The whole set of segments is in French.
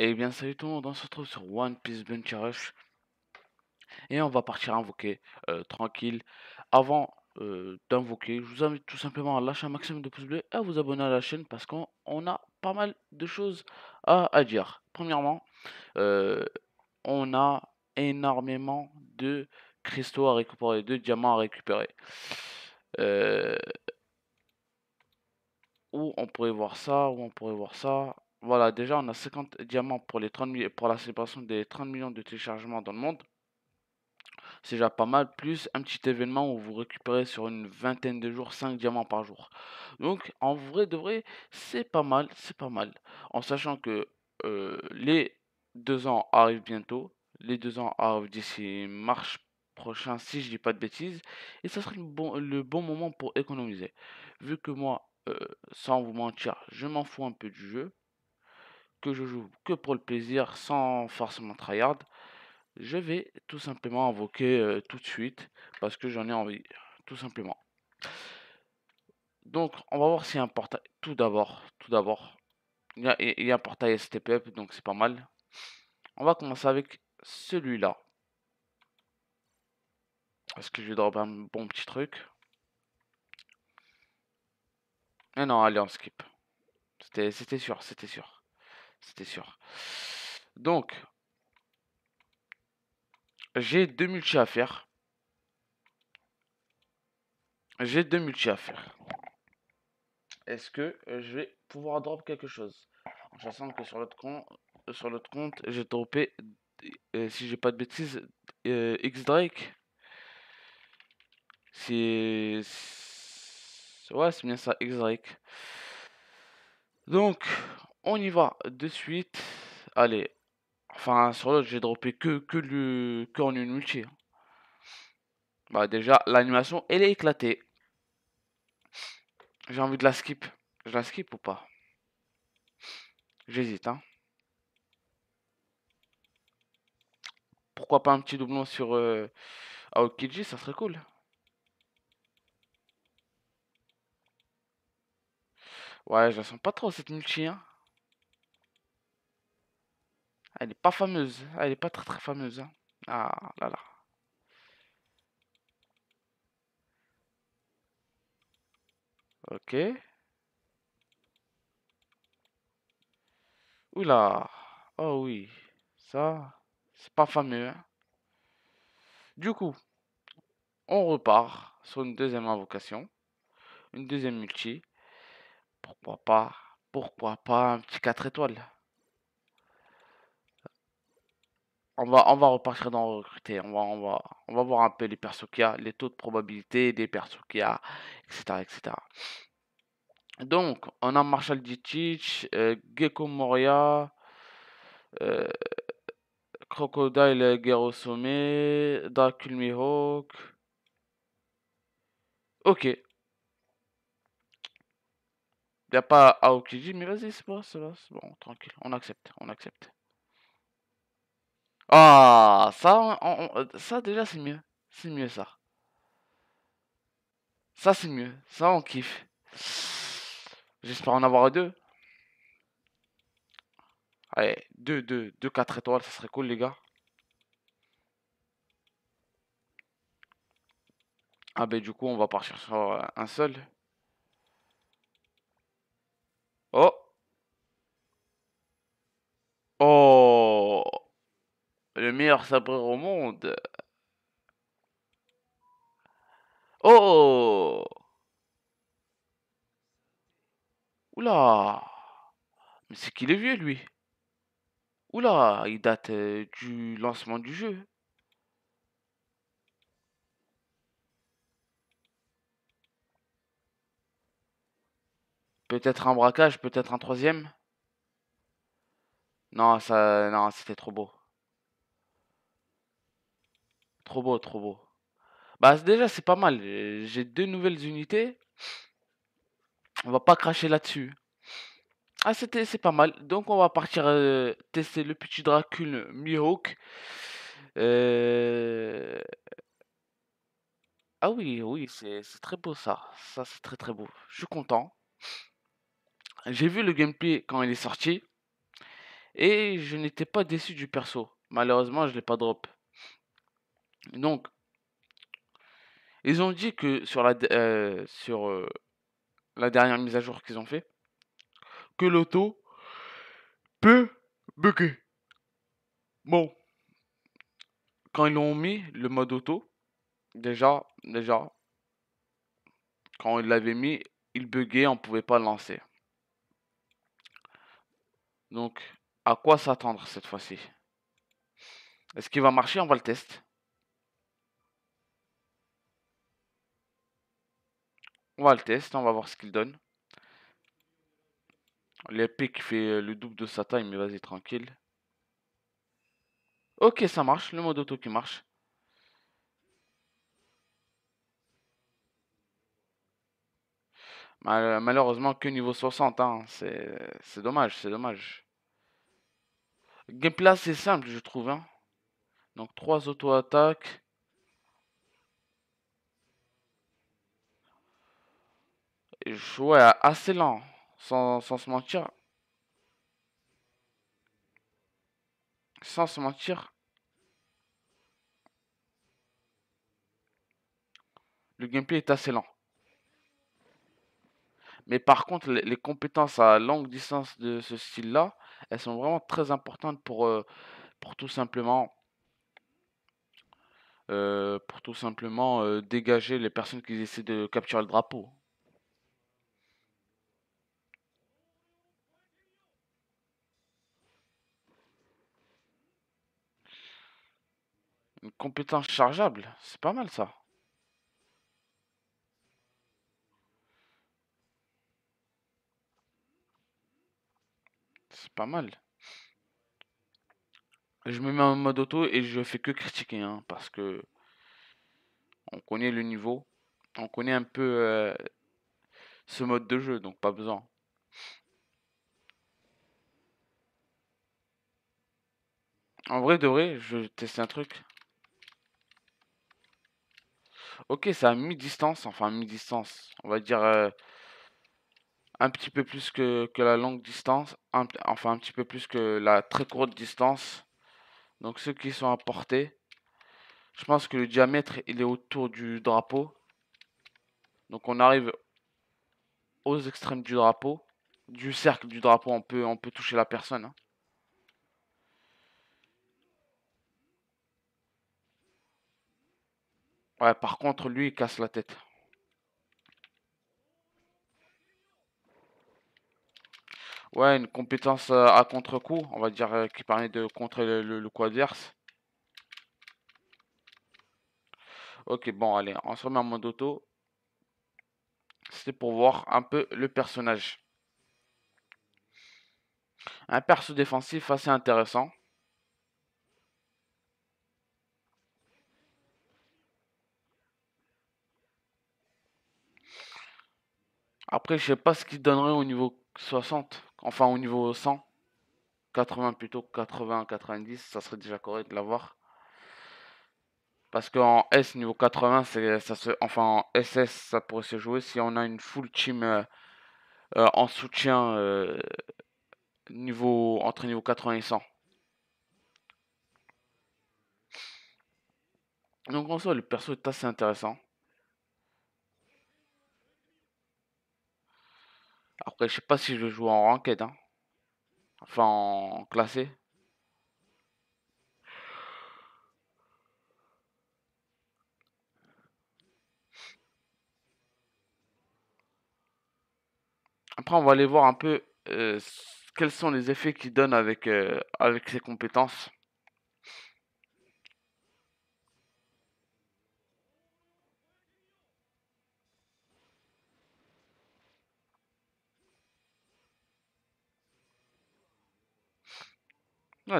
Et eh bien salut tout le monde, on se retrouve sur One Piece Bunch Rush. Et on va partir invoquer euh, tranquille. Avant euh, d'invoquer, je vous invite tout simplement à lâcher un maximum de pouces bleus et à vous abonner à la chaîne parce qu'on a pas mal de choses à, dire. Premièrement, euh, on a énormément de cristaux à récupérer, de diamants à récupérer. où on pourrait voir ça, où on pourrait voir ça, voilà, déjà, on a 50 diamants pour, les 30 pour la célébration des 30 millions de téléchargements dans le monde. C'est déjà pas mal, plus un petit événement où vous récupérez sur une vingtaine de jours 5 diamants par jour. Donc, en vrai de vrai, c'est pas mal, c'est pas mal. En sachant que euh, les 2 ans arrivent bientôt, les 2 ans arrivent d'ici mars prochain, si je dis pas de bêtises, et ça serait le bon, moment pour économiser. Vu que moi, euh, sans vous mentir, je m'en fous un peu du jeu, que je joue que pour le plaisir sans forcément tryhard, je vais tout simplement invoquer tout de suite parce que j'en ai envie, tout simplement. Donc on va voir si un portail. Tout d'abord, tout d'abord, il, y, a un portail STP donc c'est pas mal. On va commencer avec celui-là. Parce que je vais drop un bon petit truc. Et eh non, allez, on skip. C'était sûr, c'était sûr. C'était sûr. Donc, j'ai deux multi à faire. J'ai deux multi à faire. Est-ce que euh, je vais pouvoir drop quelque chose je sens que sur l'autre compte, euh, sur l'autre compte, j'ai droppé... Euh, si j'ai pas de bêtises, X Drake. C'est ouais, c'est bien ça, X Drake. Donc, on y va de suite. Allez. Enfin, sur l'autre, j'ai droppé que, que, le, que en une multi. Hein. Bah, déjà, l'animation, elle est éclatée. J'ai envie de la skip. Je la skip ou pas J'hésite, hein. Pourquoi pas un petit doublon sur euh, Aokiji, ça serait cool. Ouais, je la sens pas trop cette multi, hein. Elle n'est pas fameuse. Elle n'est pas très très fameuse. Hein. Ah là là. Ok. Oula. Oh oui. Ça, c'est pas fameux. Hein. Du coup, on repart sur une deuxième invocation. Une deuxième multi. Pourquoi pas Pourquoi pas un petit 4 étoiles on va, on va repartir dans recruter. On va, on, va, on va voir un peu les persos qu'il y a, les taux de probabilité des persos qu'il y a, etc., Donc, on a Marshall Ditchitch. euh, Gecko Moria, euh, Crocodile Guerre au Sommet, Dracul Mihawk. Ok. Il n'y a pas Aokiji, mais vas-y, c'est bon, c'est bon, tranquille, on accepte, on accepte. Ah, ça, euh, ça déjà c'est mieux. C'est mieux ça. Ça c'est mieux. Ça on kiffe. J'espère en avoir deux. Allez, deux, deux, deux, quatre étoiles, ça serait cool les gars. Ah ben du coup on va partir sur euh, un seul. le meilleur sabreur au monde. Oh, oh, oh Oula Mais c'est qu'il est vieux, lui. Oula, il date euh, du lancement du jeu. Peut-être un braquage, peut-être un troisième. Non, ça, non, c'était trop beau. Trop beau, trop beau. Bah déjà c'est pas mal. Euh, j'ai deux nouvelles unités. On va pas cracher là-dessus. Ah c'était c'est pas mal. Donc on va partir euh, tester le petit Dracule Mihawk. Euh, ah oui, oui, c'est très beau ça. Ça c'est très très beau. Je suis content. J'ai vu le gameplay quand il est sorti. Et je n'étais pas déçu du perso. Malheureusement, je ne l'ai pas drop. Donc, ils ont dit que sur la, euh, sur, euh, la dernière mise à jour qu'ils ont fait, que l'auto peut bugger. Bon, quand ils ont mis, le mode auto, déjà, déjà, quand ils l'avaient mis, il buguait, on ne pouvait pas lancer. Donc, à quoi s'attendre cette fois-ci Est-ce qu'il va marcher On va le tester. On va le tester, on va voir ce qu'il donne. L'épée qui fait euh, le double de sa taille, mais vas-y, tranquille. Ok, ça marche, le mode auto qui marche. Euh, malheureusement que niveau 60, hein. c'est dommage, c'est dommage. Gameplay c'est simple je trouve. Hein. Donc 3 auto-attaques. jouait assez lent, sans, sans se mentir. Sans se mentir. Le gameplay est assez lent. Mais par contre, les, compétences à longue distance de ce style-là, elles sont vraiment très importantes pour, euh, pour tout simplement euh, pour tout simplement euh, dégager les personnes qui essaient de capturer le drapeau. Une compétence chargeable, c'est pas mal ça. C'est pas mal. Je me mets en mode auto et je fais que critiquer, hein, parce que on connaît le niveau, on connaît un peu euh, ce mode de jeu, donc pas besoin. En vrai, de vrai, je vais tester un truc. Ok, c'est à mi-distance, enfin mi-distance. On va dire euh, un petit peu plus que, la longue distance, enfin un petit peu plus que la très courte distance. Donc ceux qui sont à portée, je pense que le diamètre il est autour du drapeau. Donc on arrive aux extrêmes du drapeau, du cercle du drapeau, on peut, on peut toucher la personne. Hein. Ouais, par contre, lui, il casse la tête. Ouais, une compétence euh, à contre-coup, on va dire, euh, qui permet de contrer le, coup adverse. Ok, bon, allez, on se remet en mode auto. C'était pour voir un peu le personnage. Un perso défensif assez intéressant. Après, je sais pas ce qu'il donnerait au niveau 60, enfin au niveau 100. 80 plutôt 80 90, ça serait déjà correct de l'avoir. Parce qu'en S, niveau 80, ça se, enfin en SS, ça pourrait se jouer si on a une full team euh, euh, en soutien euh, niveau, entre niveau 80 et 100. Donc en soi, le perso est assez intéressant. Après, je sais pas si je joue en ranked. Hein. Enfin, en classé. Après, on va aller voir un peu euh, quels sont les effets qu'il donne avec, euh, avec ses compétences.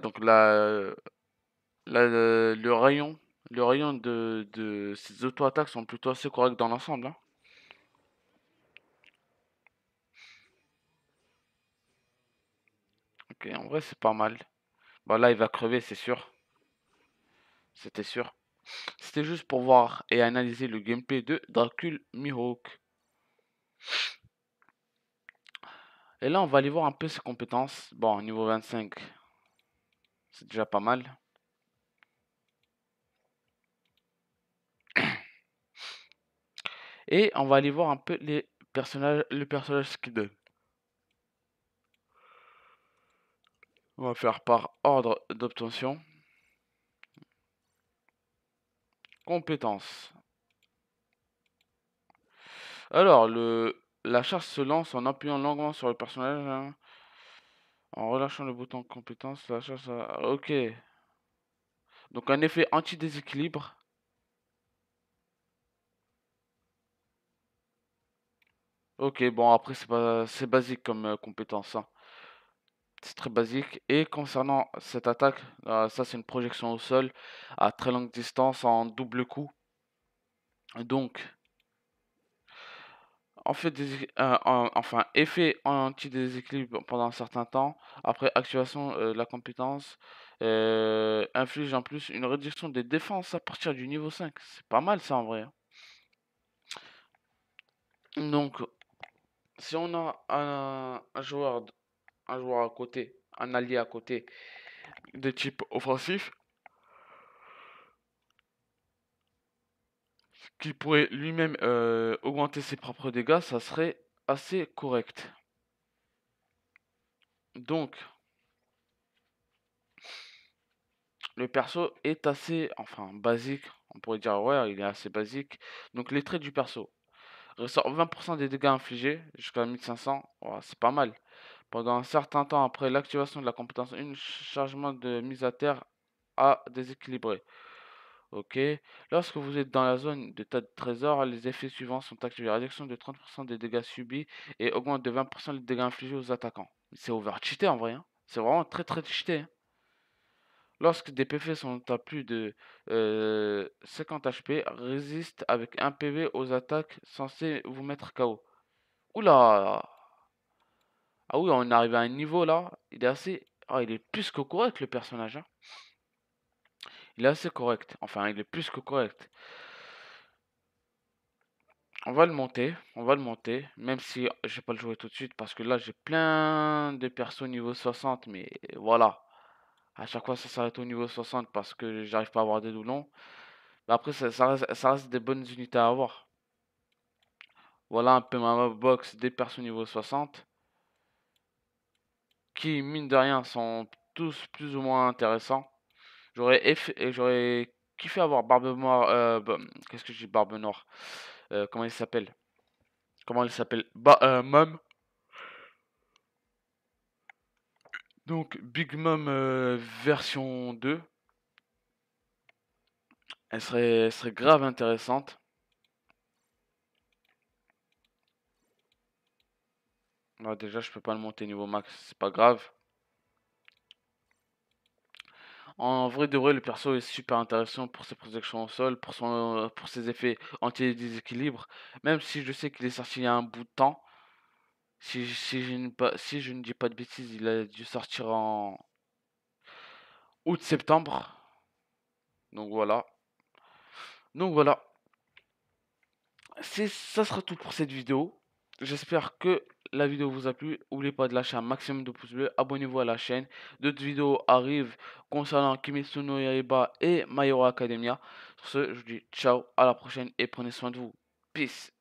donc la, le, rayon, le rayon de, de ces auto-attaques sont plutôt assez corrects dans l'ensemble. Hein. Ok, en vrai, c'est pas mal. Bon, bah, là, il va crever, c'est sûr. C'était sûr. C'était juste pour voir et analyser le gameplay de Dracul Mihawk. Et là, on va aller voir un peu ses compétences. Bon, niveau 25, c'est déjà pas mal. Et on va aller voir un peu les personnages, le personnage ce On va faire par ordre d'obtention. Compétences. Alors, le, la chasse se lance en appuyant longuement sur le personnage. Hein. En relâchant le bouton compétence, la ça Ok. Donc un effet anti-déséquilibre. Ok, bon, après, c'est basique comme euh, compétence. Hein. C'est très basique. Et concernant cette attaque, euh, ça, c'est une projection au sol à très longue distance en double coup. Donc, en fait des- euh, enfin, effet anti-déséquilibre pendant un certain temps, après activation euh, de la compétence, euh, inflige en plus une réduction des défenses à partir du niveau 5. C'est pas mal ça en vrai. Hein. Donc, si on a un, joueur, un joueur à côté, un allié à côté de type offensif, pourrait lui-même euh, augmenter ses propres dégâts, ça serait assez correct. Donc, le perso est assez, enfin, basique. On pourrait dire, ouais, il est assez basique. Donc, les traits du perso. Ressort 20% des dégâts infligés jusqu'à 1500. c'est pas mal. Pendant un certain temps après l'activation de la compétence, une chargement de mise à terre a déséquilibré Ok. Lorsque vous êtes dans la zone de tas de trésors, les effets suivants sont activés. Réduction de 30% des dégâts subis et augmente de 20% les dégâts infligés aux attaquants. C'est over cheaté en vrai. Hein. C'est vraiment très très cheaté. Hein. Lorsque des PV sont à plus de 50 HP, résiste avec 1 PV aux attaques censées vous mettre KO. Oula Ah oui, on est arrivé à un niveau là. Il est assez... Ah, il est plus que correct le personnage. Hein. Il est assez correct. Enfin, il est plus que correct. On va le monter. On va le monter. Même si euh, je vais pas le jouer tout de suite. Parce que là, j'ai plein de persos niveau 60. Mais voilà. À chaque fois, ça s'arrête au niveau 60 parce que j'arrive pas à avoir des doublons. Mais après, ça, reste, ça reste des bonnes unités à avoir. Voilà un peu ma box des persos niveau 60. Qui, mine de rien, sont tous plus ou moins intéressants. J'aurais, j'aurais kiffé avoir Barbe Noire. Euh, bah, qu'est-ce que j'ai Barbe Noire euh, Comment il s'appelle Comment il s'appelle Bah, euh, Mom. Donc, Big Mom euh, version 2. Elle serait, serait grave intéressante. déjà, je peux pas le monter niveau max, c'est pas grave. En vrai de vrai, le perso est super intéressant pour ses projections au sol, pour, son, pour ses effets anti-déséquilibre, même si je sais qu'il est sorti il y a un bout de temps. Si, je ne, si je ne dis pas de bêtises, il a dû sortir en août-septembre. Donc voilà. Donc voilà. Ça sera tout pour cette vidéo. J'espère que la vidéo vous a plu. N'oubliez pas de lâcher un maximum de pouces bleus. Abonnez-vous à la chaîne. D'autres vidéos arrivent concernant Kimetsu no Yaiba et Mayora Academia. Sur ce, je vous dis ciao, à la prochaine et prenez soin de vous. Peace